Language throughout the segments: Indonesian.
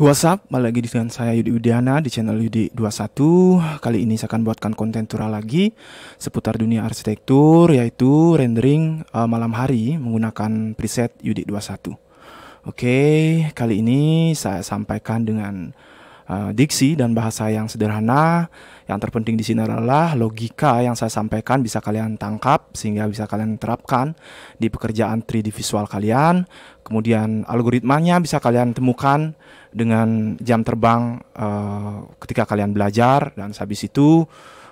What's up? Balik lagi dengan saya Yudi Udiana di channel Yudi21 Kali ini saya akan buatkan konten tural lagi Seputar dunia arsitektur Yaitu rendering uh, malam hari Menggunakan preset Yudi21 Oke, kali ini saya sampaikan dengan uh, diksi dan bahasa yang sederhana. Yang terpenting di sini adalah logika yang saya sampaikan bisa kalian tangkap sehingga bisa kalian terapkan di pekerjaan 3D visual kalian. Kemudian algoritmanya bisa kalian temukan dengan jam terbang uh, ketika kalian belajar dan habis itu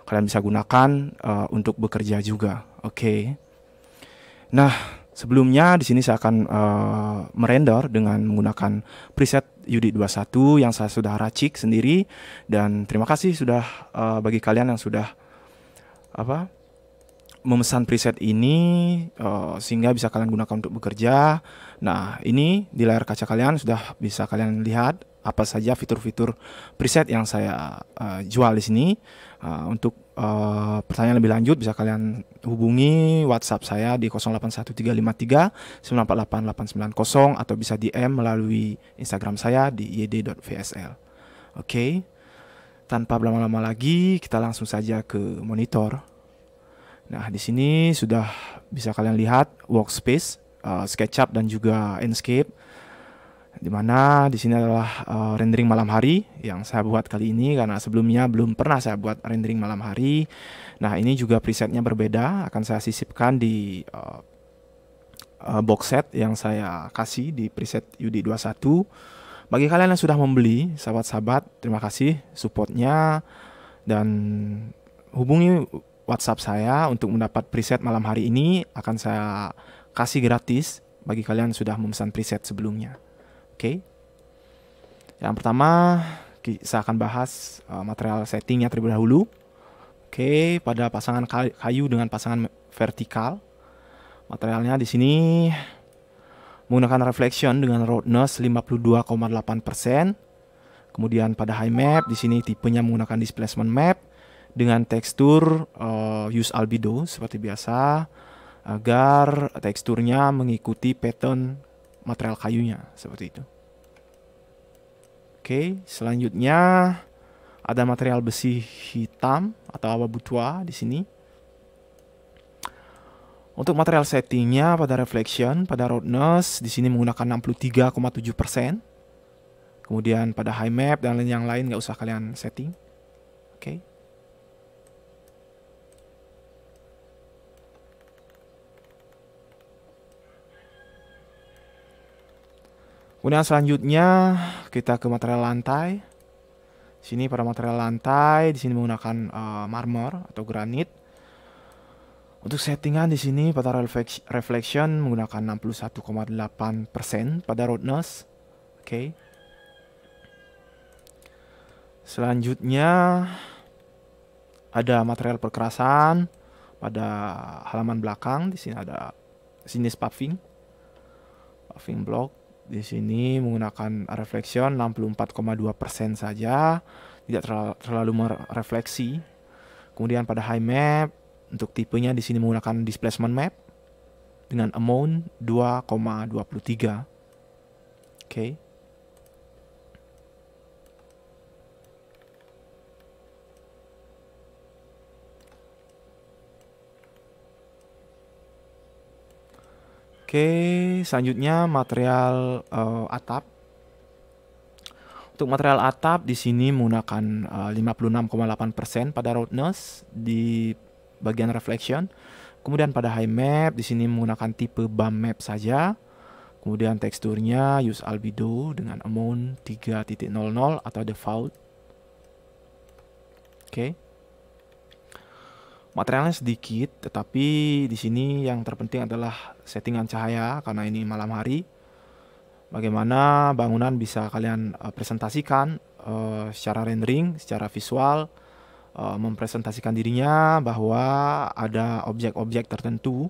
kalian bisa gunakan uh, untuk bekerja juga. Oke. Okay. Nah, sebelumnya di sini saya akan uh, merender dengan menggunakan preset ud 21 yang saya sudah racik sendiri dan terima kasih sudah uh, bagi kalian yang sudah apa? memesan preset ini uh, sehingga bisa kalian gunakan untuk bekerja. Nah, ini di layar kaca kalian sudah bisa kalian lihat apa saja fitur-fitur preset yang saya uh, jual di sini. Uh, untuk uh, pertanyaan lebih lanjut bisa kalian hubungi WhatsApp saya di 081353948890 atau bisa DM melalui Instagram saya di yd.vsl. Oke. Okay? Tanpa berlama-lama lagi, kita langsung saja ke monitor. Nah, di sini sudah bisa kalian lihat workspace, uh, SketchUp dan juga Enscape. di mana di sini adalah uh, rendering malam hari yang saya buat kali ini karena sebelumnya belum pernah saya buat rendering malam hari. Nah, ini juga presetnya berbeda, akan saya sisipkan di uh, box set yang saya kasih di preset UD21. Bagi kalian yang sudah membeli, sahabat-sahabat, terima kasih supportnya dan hubungi WhatsApp saya untuk mendapat preset malam hari ini akan saya kasih gratis bagi kalian yang sudah memesan preset sebelumnya. Oke. Okay? Yang pertama, saya akan bahas eh, material settingnya terlebih dahulu. Oke, okay, pada pasangan kayu dengan pasangan vertikal. Materialnya di sini menggunakan reflection dengan roughness 52,8%. Kemudian pada high map di sini tipenya menggunakan displacement map dengan tekstur uh, use albedo seperti biasa agar teksturnya mengikuti pattern material kayunya seperti itu. Oke, selanjutnya ada material besi hitam atau abu butua di sini. Untuk material settingnya pada reflection, pada roughness di sini menggunakan 63,7%. Kemudian pada high map dan yang lain nggak usah kalian setting. Oke. Okay. Kemudian selanjutnya kita ke material lantai. Sini pada material lantai, di sini menggunakan uh, marmer atau granit. Untuk settingan di sini pada reflection menggunakan 61,8% pada roadness. Oke. Okay. Selanjutnya ada material perkerasan pada halaman belakang. Di sini ada jenis paving. Paving block di sini menggunakan reflection 64,2 saja, tidak terlalu merefleksi. Kemudian pada high map untuk tipenya di sini menggunakan displacement map dengan amount 2,23. Oke. Okay. Oke, selanjutnya material uh, atap. Untuk material atap di sini menggunakan eh, uh, 56,8% pada roughness di bagian reflection. Kemudian pada high map di sini menggunakan tipe bump map saja. Kemudian teksturnya use albedo dengan amount 3.00 atau default. Oke. Okay. Materialnya sedikit, tetapi di sini yang terpenting adalah settingan cahaya karena ini malam hari. Bagaimana bangunan bisa kalian uh, presentasikan uh, secara rendering, secara visual, uh, mempresentasikan dirinya bahwa ada objek-objek tertentu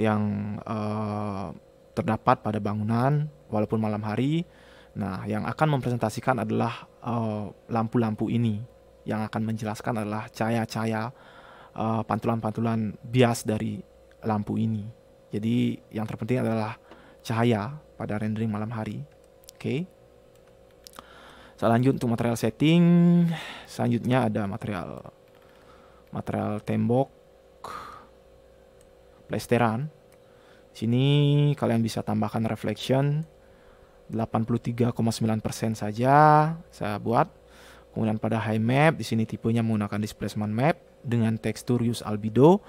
yang uh, terdapat pada bangunan walaupun malam hari. Nah, yang akan mempresentasikan adalah lampu-lampu uh, lampu -lampu ini. Yang akan menjelaskan adalah cahaya-cahaya pantulan eh, pantulan-pantulan bias dari lampu ini. Jadi yang terpenting adalah cahaya pada rendering malam hari. Oke. Okay. Selanjutnya untuk material setting. Selanjutnya ada material material tembok plesteran. Sini kalian bisa tambahkan reflection 83,9% saja saya buat. Kemudian pada high map di sini tipenya menggunakan displacement map dengan tekstur use albedo,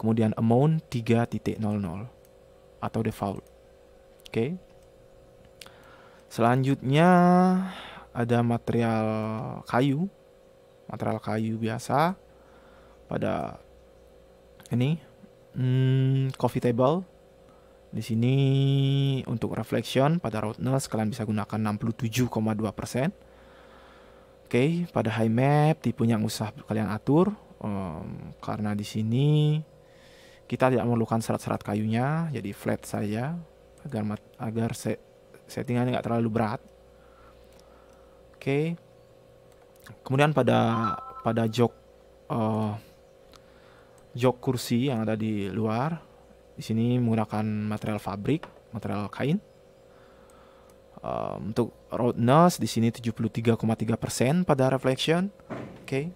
kemudian amount 3.00 atau default. Oke. Okay. Selanjutnya ada material kayu, material kayu biasa pada ini hmm, coffee table. Di sini untuk reflection pada roughness kalian bisa gunakan 67,2%. Oke, okay, pada high map tipenya yang usah kalian atur um, karena di sini kita tidak memerlukan serat-serat kayunya jadi flat saja agar mat, agar se settingannya nggak terlalu berat oke okay. kemudian pada pada jok uh, jok kursi yang ada di luar di sini menggunakan material fabrik material kain um, untuk roundness di sini 73,3% pada reflection oke okay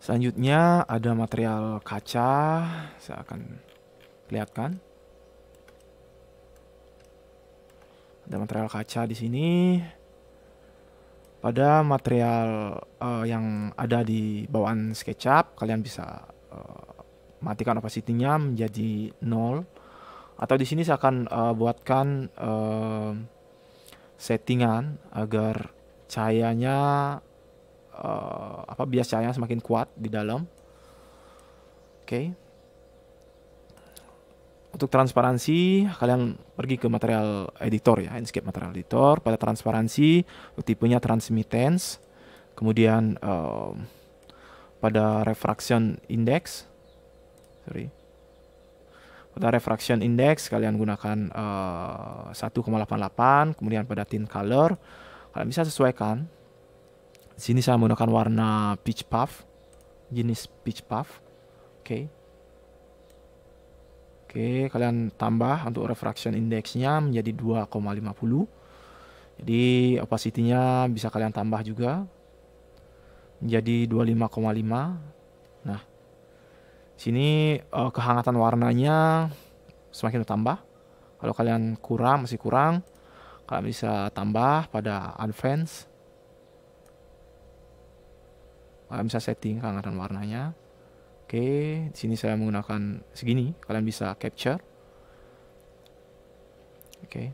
Selanjutnya ada material kaca, saya akan lihatkan. Ada material kaca di sini. Pada material uh, yang ada di bawaan SketchUp, kalian bisa uh, matikan opacity-nya menjadi nol. Atau di sini saya akan uh, buatkan uh, settingan agar cahayanya uh, apa biasanya semakin kuat di dalam. Oke. Okay. Untuk transparansi, kalian pergi ke material editor ya, Inkscape material editor. Pada transparansi, tipenya transmittance. Kemudian uh, pada refraction index, sorry, pada refraction index kalian gunakan uh, eh, 1,88 kemudian pada tint color kalian bisa sesuaikan sini saya menggunakan warna peach puff jenis peach puff oke okay. oke okay, kalian tambah untuk refraction indexnya menjadi 2,50 jadi opacity-nya bisa kalian tambah juga menjadi 25,5 nah sini uh, kehangatan warnanya semakin bertambah kalau kalian kurang masih kurang kalian bisa tambah pada advance kalian bisa setting kehangatan warnanya oke di sini saya menggunakan segini kalian bisa capture oke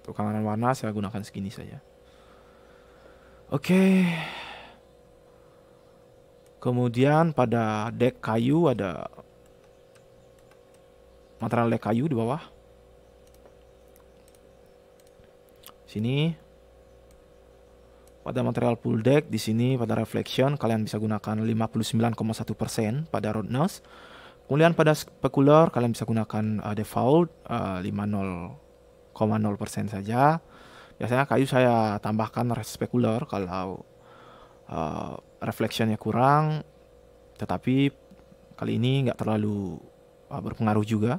untuk kelangaran warna saya gunakan segini saja oke kemudian pada deck kayu ada material deck kayu di bawah sini pada material pull deck di sini pada reflection kalian bisa gunakan 59,1% pada roundness. Kemudian pada specular kalian bisa gunakan uh, default uh, 50,0% saja. Biasanya kayu saya tambahkan specular kalau uh, reflectionnya kurang, tetapi kali ini nggak terlalu uh, berpengaruh juga.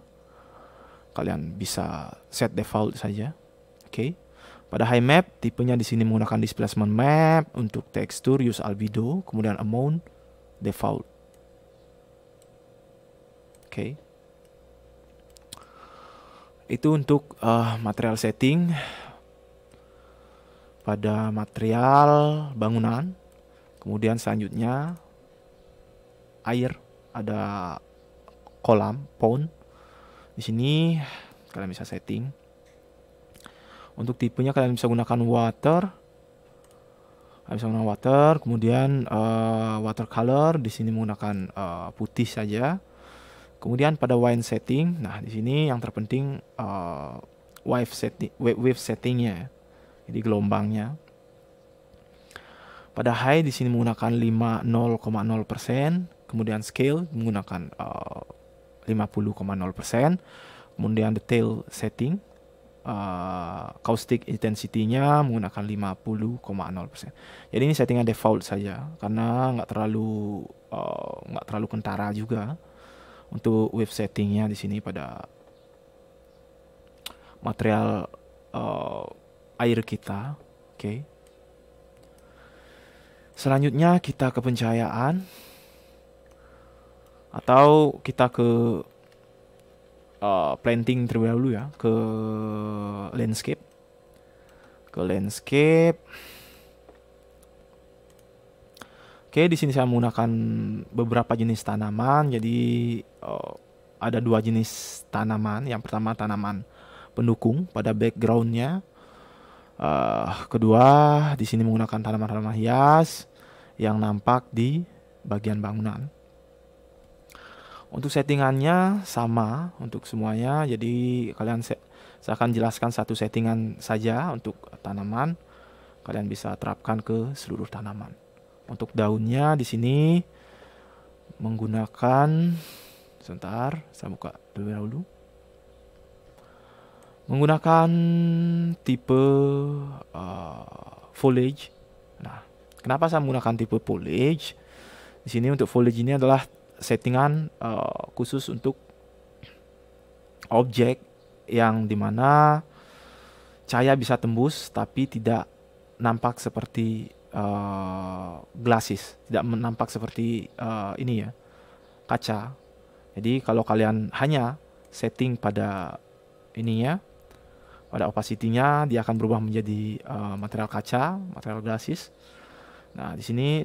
Kalian bisa set default saja, oke? Okay. Pada high map, tipenya di sini menggunakan displacement map untuk tekstur use albedo, kemudian amount default. Oke. Okay. Itu untuk uh, material setting pada material bangunan. Kemudian selanjutnya air ada kolam, pond. Di sini kalian bisa setting untuk tipenya kalian bisa gunakan water. Kalian bisa gunakan water, kemudian uh, eh, watercolor di sini menggunakan uh, putih saja. Kemudian pada wine setting, nah di sini yang terpenting uh, wave setting wave, settingnya Jadi gelombangnya. Pada high di sini menggunakan 50,0%, kemudian scale menggunakan uh, 50,0%, kemudian detail setting uh, caustic intensity-nya menggunakan 50,0%. Jadi ini settingan default saja karena nggak terlalu uh, nggak uh, terlalu kentara juga untuk wave settingnya di sini pada material uh, air kita. Oke. Okay. Selanjutnya kita ke pencahayaan atau kita ke uh, planting terlebih dahulu ya ke landscape ke landscape Oke, di sini saya menggunakan beberapa jenis tanaman. Jadi uh, ada dua jenis tanaman. Yang pertama tanaman pendukung pada backgroundnya. Uh, kedua di sini menggunakan tanaman-tanaman hias yang nampak di bagian bangunan. Untuk settingannya sama untuk semuanya. Jadi kalian se saya akan jelaskan satu settingan saja untuk tanaman. Kalian bisa terapkan ke seluruh tanaman. Untuk daunnya di sini menggunakan sebentar, saya buka terlebih dulu. Menggunakan tipe uh, foliage. Nah, kenapa saya menggunakan tipe foliage? Di sini untuk foliage ini adalah settingan uh, khusus untuk objek yang dimana cahaya bisa tembus tapi tidak nampak seperti uh, eh, glasses tidak menampak seperti uh, ini ya kaca. Jadi kalau kalian hanya setting pada ininya, pada opacity-nya dia akan berubah menjadi uh, material kaca, material glasses Nah, di sini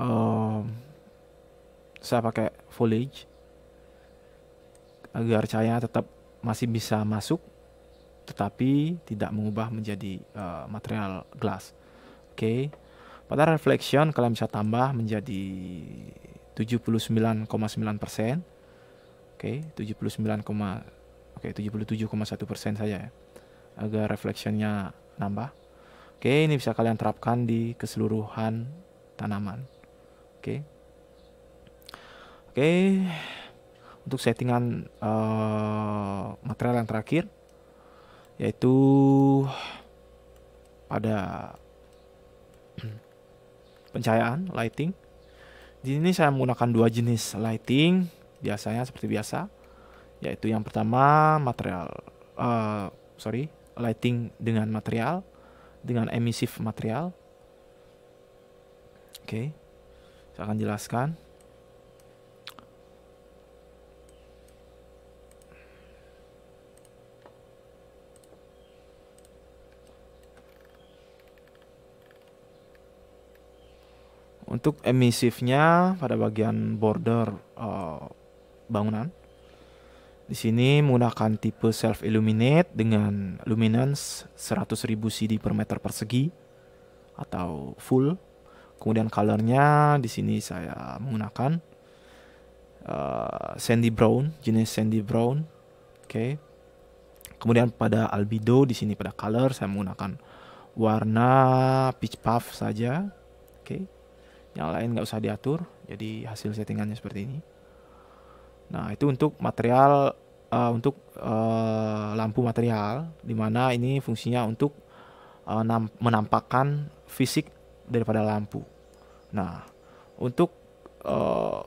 uh, saya pakai foliage agar cahaya tetap masih bisa masuk tetapi tidak mengubah menjadi uh, material glass. Oke. Okay. Pada reflection kalian bisa tambah menjadi 79,9%. Oke, okay, 79, oke okay, 77,1% saja ya. Agar reflectionnya nambah. Oke, okay, ini bisa kalian terapkan di keseluruhan tanaman. Oke. Okay. Oke. Untuk settingan uh, material yang terakhir yaitu pada pencahayaan lighting. Di sini saya menggunakan dua jenis lighting biasanya seperti biasa, yaitu yang pertama material, uh, sorry, lighting dengan material, dengan emisif material. Oke, okay. saya akan jelaskan. Untuk emisifnya pada bagian border uh, bangunan. Di sini menggunakan tipe self illuminate dengan luminance 100.000 CD per meter persegi atau full. Kemudian colornya di sini saya menggunakan uh, sandy brown, jenis sandy brown. Oke. Okay. Kemudian pada albedo di sini pada color saya menggunakan warna peach puff saja. Oke. Okay yang lain nggak usah diatur jadi hasil settingannya seperti ini nah itu untuk material uh, untuk uh, lampu material dimana ini fungsinya untuk uh, menampakkan fisik daripada lampu nah untuk uh,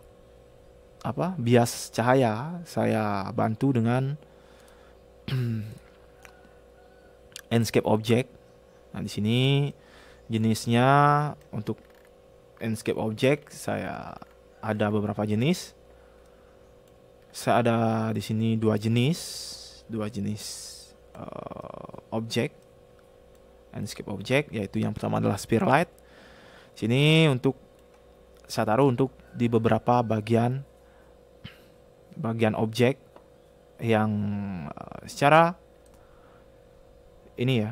apa bias cahaya saya bantu dengan landscape object nah di sini jenisnya untuk landscape object saya ada beberapa jenis. Saya ada di sini dua jenis, dua jenis uh, objek landscape object yaitu yang pertama adalah light. Sini untuk saya taruh untuk di beberapa bagian bagian objek yang uh, secara ini ya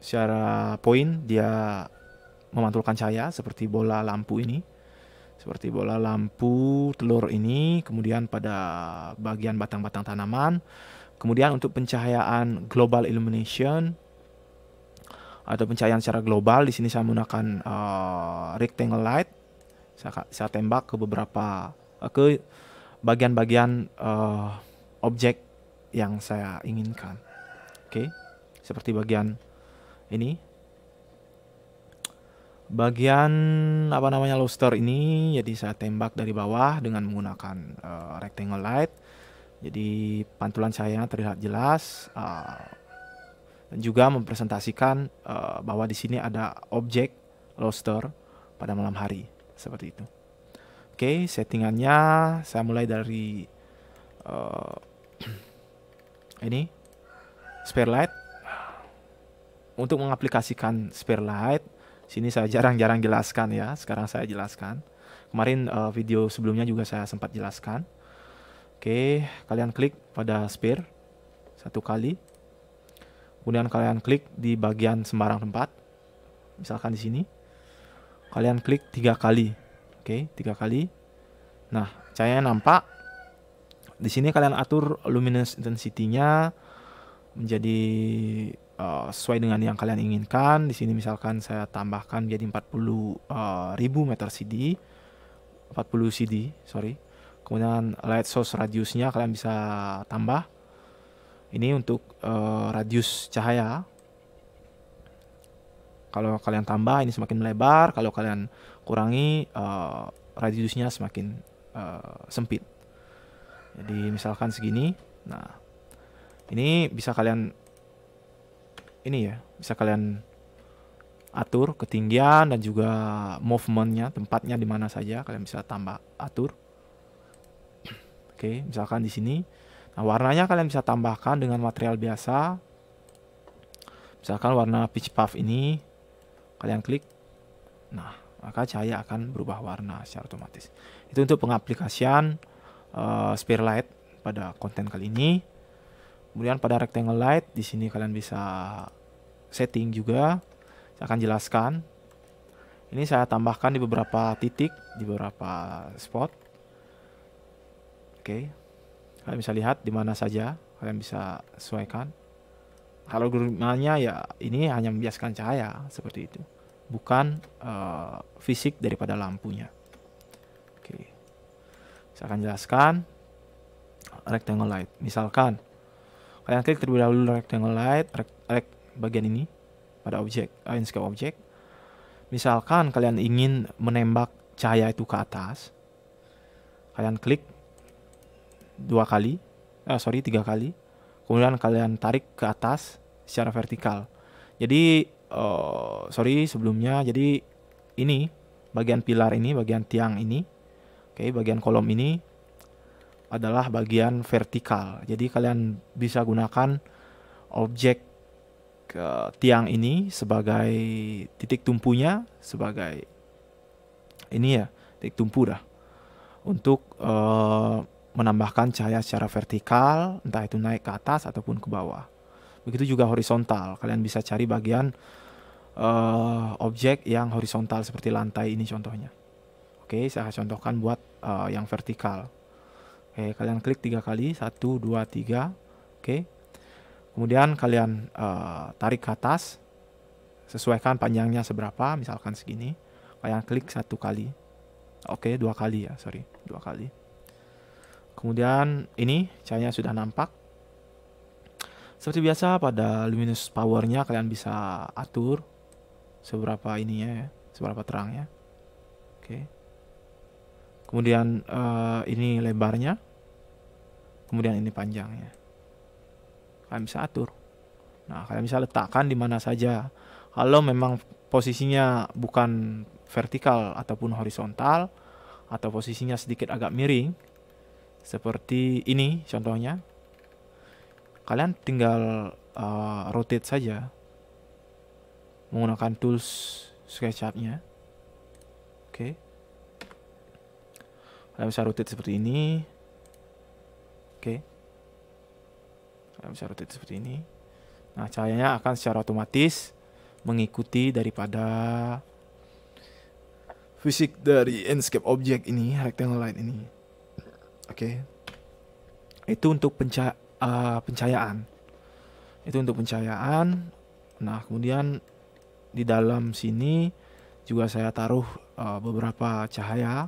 secara poin dia memantulkan cahaya seperti bola lampu ini. Seperti bola lampu telur ini, kemudian pada bagian batang-batang tanaman. Kemudian untuk pencahayaan global illumination atau pencahayaan secara global, di sini saya menggunakan uh, rectangle light. Saya, saya tembak ke beberapa eh, ke bagian-bagian uh, objek yang saya inginkan. Oke, okay? seperti bagian ini bagian apa namanya luster ini jadi saya tembak dari bawah dengan menggunakan uh, rectangle light jadi pantulan cahaya terlihat jelas uh, dan juga mempresentasikan uh, bahwa di sini ada objek lobster pada malam hari seperti itu oke okay, settingannya saya mulai dari uh, ini spare light untuk mengaplikasikan spare light Sini saya jarang-jarang jelaskan ya, sekarang saya jelaskan. Kemarin uh, video sebelumnya juga saya sempat jelaskan. Oke, kalian klik pada sphere satu kali. Kemudian kalian klik di bagian sembarang tempat. Misalkan di sini. Kalian klik tiga kali. Oke, tiga kali. Nah, cahayanya nampak. Di sini kalian atur luminous intensity-nya menjadi Eh, sesuai dengan yang kalian inginkan. Di sini misalkan saya tambahkan jadi 40 uh, eh, ribu meter CD, 40 CD, sorry. Kemudian light source radiusnya kalian bisa tambah. Ini untuk uh, radius cahaya. Kalau kalian tambah ini semakin melebar, kalau kalian kurangi uh, radiusnya semakin uh, sempit. Jadi misalkan segini. Nah, ini bisa kalian ini ya bisa kalian atur ketinggian dan juga movementnya tempatnya di mana saja kalian bisa tambah atur oke okay, misalkan di sini nah warnanya kalian bisa tambahkan dengan material biasa misalkan warna pitch puff ini kalian klik nah maka cahaya akan berubah warna secara otomatis itu untuk pengaplikasian uh, eh, spear light pada konten kali ini Kemudian pada rectangle light di sini kalian bisa setting juga. Saya akan jelaskan. Ini saya tambahkan di beberapa titik, di beberapa spot. Oke. Okay. Kalian bisa lihat di mana saja kalian bisa sesuaikan. Kalau gunanya ya ini hanya membiaskan cahaya seperti itu. Bukan uh, fisik daripada lampunya. Oke. Okay. Saya akan jelaskan rectangle light. Misalkan Kalian klik terlebih dahulu rectangle light, rect, bagian ini pada objek, uh, eh, inscape object. Misalkan kalian ingin menembak cahaya itu ke atas, kalian klik dua kali, eh, sorry tiga kali, kemudian kalian tarik ke atas secara vertikal. Jadi uh, sorry sebelumnya, jadi ini bagian pilar ini, bagian tiang ini, oke okay, bagian kolom ini adalah bagian vertikal. Jadi kalian bisa gunakan objek uh, tiang ini sebagai titik tumpunya, sebagai ini ya titik tumpu dah untuk uh, menambahkan cahaya secara vertikal, entah itu naik ke atas ataupun ke bawah. Begitu juga horizontal. Kalian bisa cari bagian uh, objek yang horizontal seperti lantai ini contohnya. Oke, saya contohkan buat uh, yang vertikal. Oke, kalian klik tiga kali, satu, dua, tiga. Oke, kemudian kalian uh, tarik ke atas, sesuaikan panjangnya seberapa, misalkan segini. Kalian klik satu kali, oke, dua kali ya, sorry, dua kali. Kemudian ini cahaya sudah nampak. Seperti biasa pada luminous powernya kalian bisa atur seberapa ininya ya, seberapa terangnya kemudian uh, ini lebarnya, kemudian ini panjangnya. Kalian bisa atur. Nah, kalian bisa letakkan di mana saja. Kalau memang posisinya bukan vertikal ataupun horizontal atau posisinya sedikit agak miring seperti ini contohnya. Kalian tinggal uh, rotate saja menggunakan tools SketchUp-nya. Oke. Okay. Kalian bisa rotate seperti ini. Oke. Okay. Kalian bisa rotate seperti ini. Nah, cahayanya akan secara otomatis mengikuti daripada fisik dari landscape object ini, rectangle light ini. Oke. Okay. Itu untuk penca uh, pencahayaan. Itu untuk pencahayaan. Nah, kemudian di dalam sini juga saya taruh uh, beberapa cahaya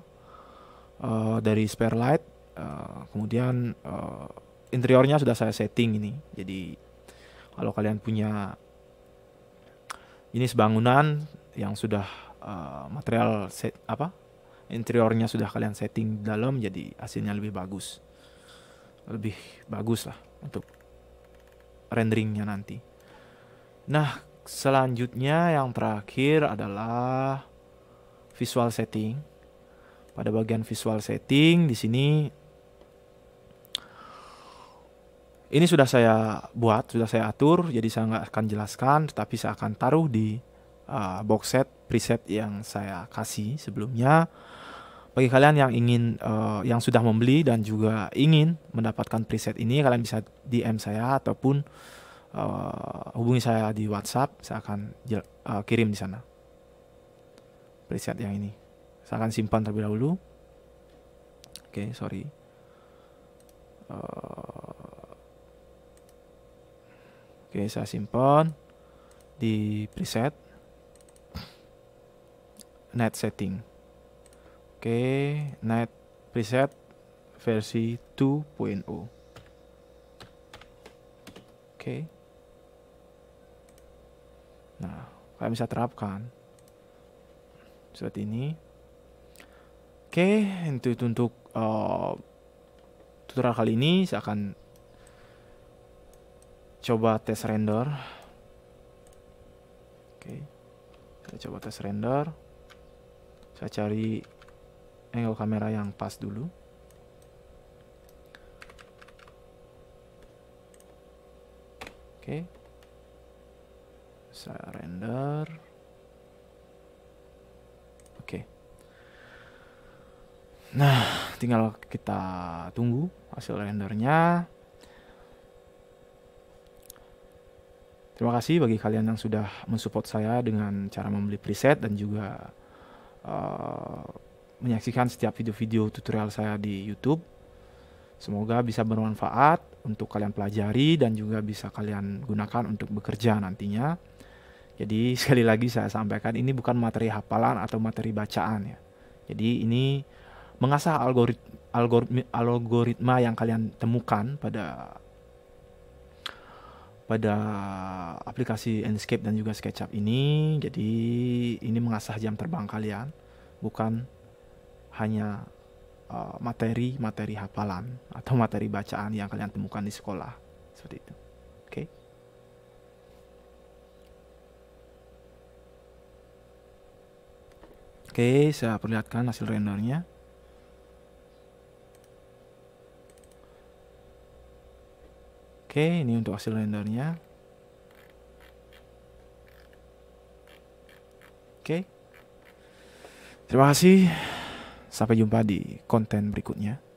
uh, dari spare light uh, kemudian uh, interiornya sudah saya setting ini jadi kalau kalian punya ini bangunan yang sudah uh, material set apa interiornya sudah kalian setting dalam jadi hasilnya lebih bagus lebih bagus lah untuk renderingnya nanti nah selanjutnya yang terakhir adalah visual setting pada bagian visual setting di sini ini sudah saya buat, sudah saya atur, jadi saya nggak akan jelaskan, tetapi saya akan taruh di uh, box set preset yang saya kasih sebelumnya. Bagi kalian yang ingin, uh, yang sudah membeli dan juga ingin mendapatkan preset ini, kalian bisa DM saya ataupun uh, hubungi saya di WhatsApp, saya akan uh, kirim di sana preset yang ini. Saya akan simpan terlebih dahulu. Oke, okay, sorry. Uh, Oke, okay, saya simpan di preset net setting. Oke, okay, net preset versi 2.0. Oke. Okay. Nah, kalian bisa terapkan seperti ini. Oke, okay, itu untuk uh, tutorial kali ini saya akan coba tes render. Oke. Saya coba tes render. Saya cari angle kamera yang pas dulu. Oke. Saya render. Nah, tinggal kita tunggu hasil rendernya. Terima kasih bagi kalian yang sudah mensupport saya dengan cara membeli preset dan juga uh, menyaksikan setiap video-video tutorial saya di YouTube. Semoga bisa bermanfaat untuk kalian pelajari dan juga bisa kalian gunakan untuk bekerja nantinya. Jadi sekali lagi saya sampaikan ini bukan materi hafalan atau materi bacaan ya. Jadi ini mengasah algorit algoritma, algoritma yang kalian temukan pada pada aplikasi Enscape dan juga SketchUp ini. Jadi ini mengasah jam terbang kalian, bukan hanya materi-materi eh, uh, hafalan atau materi bacaan yang kalian temukan di sekolah. Seperti itu. Oke. Okay? Oke, okay, saya perlihatkan hasil rendernya. Oke, ini untuk hasil rendernya. Oke. Terima kasih. Sampai jumpa di konten berikutnya.